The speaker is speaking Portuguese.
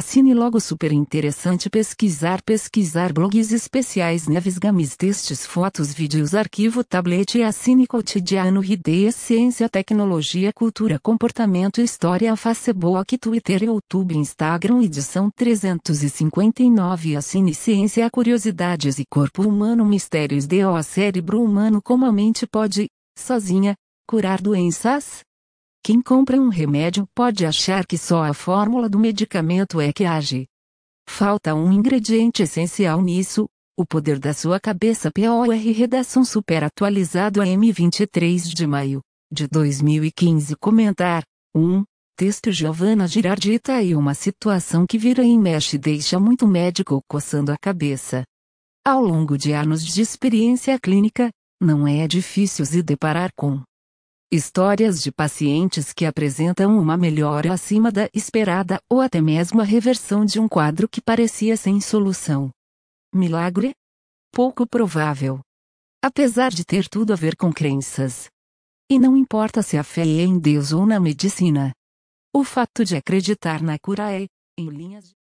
Assine logo super interessante pesquisar pesquisar blogs especiais Neves Gamis textos fotos vídeos arquivo tablet e assine cotidiano Rideia Ciência Tecnologia Cultura Comportamento História Facebook Twitter YouTube Instagram edição 359 Assine Ciência Curiosidades e Corpo Humano Mistérios do Cérebro Humano Como a Mente Pode, Sozinha, Curar Doenças? Quem compra um remédio pode achar que só a fórmula do medicamento é que age. Falta um ingrediente essencial nisso, o poder da sua cabeça POR Redação Super atualizado a M23 de maio de 2015 Comentar 1. Texto Giovanna Girardita e uma situação que vira e mexe deixa muito médico coçando a cabeça. Ao longo de anos de experiência clínica, não é difícil se deparar com Histórias de pacientes que apresentam uma melhora acima da esperada ou até mesmo a reversão de um quadro que parecia sem solução. Milagre? Pouco provável. Apesar de ter tudo a ver com crenças. E não importa se a fé é em Deus ou na medicina. O fato de acreditar na cura é, em linhas de